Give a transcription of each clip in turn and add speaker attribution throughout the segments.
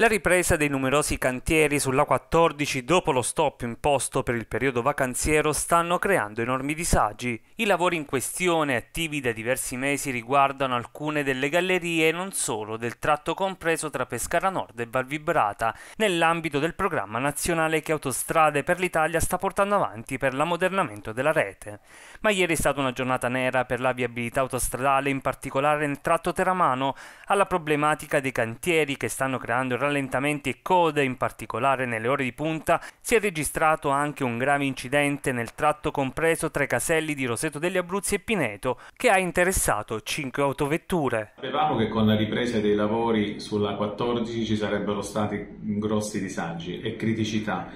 Speaker 1: La ripresa dei numerosi cantieri sulla 14 dopo lo stop imposto per il periodo vacanziero stanno creando enormi disagi. I lavori in questione, attivi da diversi mesi, riguardano alcune delle gallerie e non solo del tratto compreso tra Pescara Nord e Valvibrata, nell'ambito del programma nazionale che Autostrade per l'Italia sta portando avanti per l'ammodernamento della rete. Ma ieri è stata una giornata nera per la viabilità autostradale, in particolare nel tratto teramano, alla problematica dei cantieri che stanno creando il rallentamenti e code, in particolare nelle ore di punta, si è registrato anche un grave incidente nel tratto compreso tra i caselli di Roseto degli Abruzzi e Pineto, che ha interessato 5 autovetture. Sapevamo che con la ripresa
Speaker 2: dei lavori sulla 14 ci sarebbero stati grossi disagi e criticità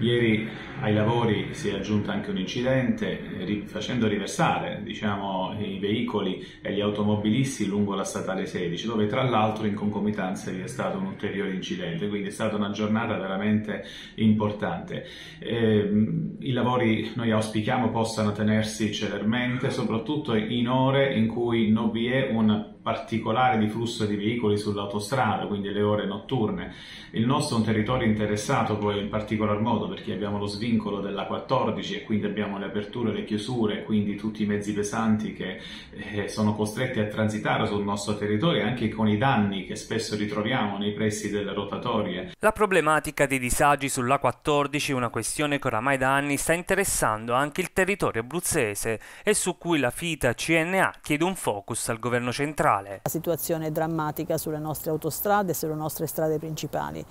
Speaker 2: Ieri ai lavori si è aggiunto anche un incidente eh, facendo riversare diciamo, i veicoli e gli automobilisti lungo la statale 16 dove tra l'altro in concomitanza vi è stato un ulteriore incidente quindi è stata una giornata veramente importante. Eh, I lavori noi auspichiamo possano tenersi celermente soprattutto in ore in cui non vi è un particolare di flusso di veicoli sull'autostrada, quindi le ore notturne. Il nostro è un territorio interessato poi in particolar modo perché abbiamo lo svincolo della 14 e quindi abbiamo le aperture, le chiusure, quindi tutti i mezzi pesanti che eh, sono costretti a transitare sul nostro territorio anche con i danni che spesso ritroviamo nei pressi delle rotatorie.
Speaker 1: La problematica dei disagi sulla 14 è una questione che oramai da anni sta interessando anche il territorio abruzzese e su cui la FITA CNA chiede un focus al governo centrale generale.
Speaker 3: La situazione è drammatica sulle nostre autostrade e sulle nostre strade principali.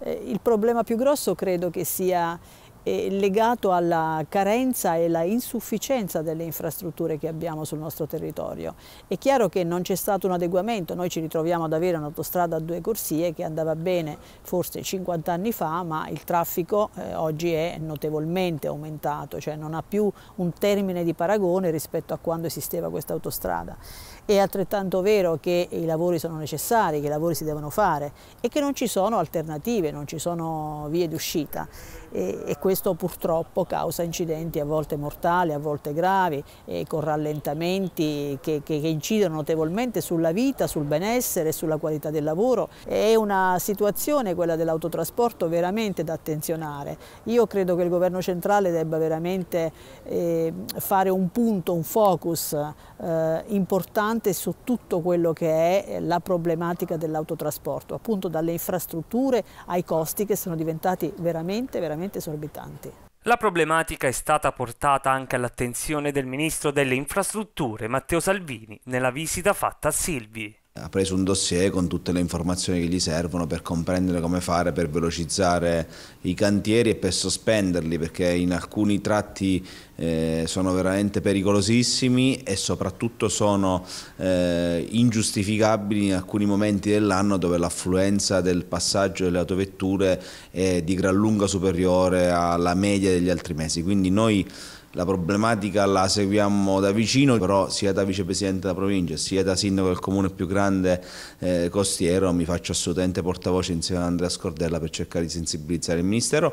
Speaker 3: Eh, il problema più grosso credo che sia legato alla carenza e alla insufficienza delle infrastrutture che abbiamo sul nostro territorio. È chiaro che non c'è stato un adeguamento, noi ci ritroviamo ad avere un'autostrada a due corsie che andava bene forse 50 anni fa, ma il traffico eh, oggi è notevolmente aumentato, cioè non ha più un termine di paragone rispetto a quando esisteva questa autostrada. È altrettanto vero che i lavori sono necessari, che i lavori si devono fare e che non ci sono alternative, non ci sono vie d'uscita. E, e questo purtroppo causa incidenti a volte mortali, a volte gravi, con rallentamenti che, che, che incidono notevolmente sulla vita, sul benessere, sulla qualità del lavoro. È una situazione, quella dell'autotrasporto, veramente da attenzionare. Io credo che il governo centrale debba veramente eh, fare un punto, un focus eh, importante su tutto quello che è la problematica dell'autotrasporto, appunto dalle infrastrutture ai costi che sono diventati veramente, veramente esorbitanti importanti.
Speaker 1: La problematica è stata portata anche all'attenzione del ministro delle infrastrutture Matteo Salvini nella visita fatta a Silvi
Speaker 4: ha preso un dossier con tutte le informazioni che gli servono per comprendere come fare per velocizzare i cantieri e per sospenderli perché in alcuni tratti eh, sono veramente pericolosissimi e soprattutto sono eh, ingiustificabili in alcuni momenti dell'anno dove l'affluenza del passaggio delle autovetture è di gran lunga superiore alla media degli altri mesi. Quindi noi la problematica la seguiamo da vicino, però sia da vicepresidente della provincia sia da sindaco del comune più grande eh, costiero mi faccio assolutamente portavoce insieme ad Andrea Scordella per cercare di sensibilizzare il Ministero,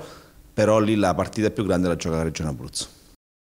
Speaker 4: però lì la partita più grande la gioca la Regione Abruzzo.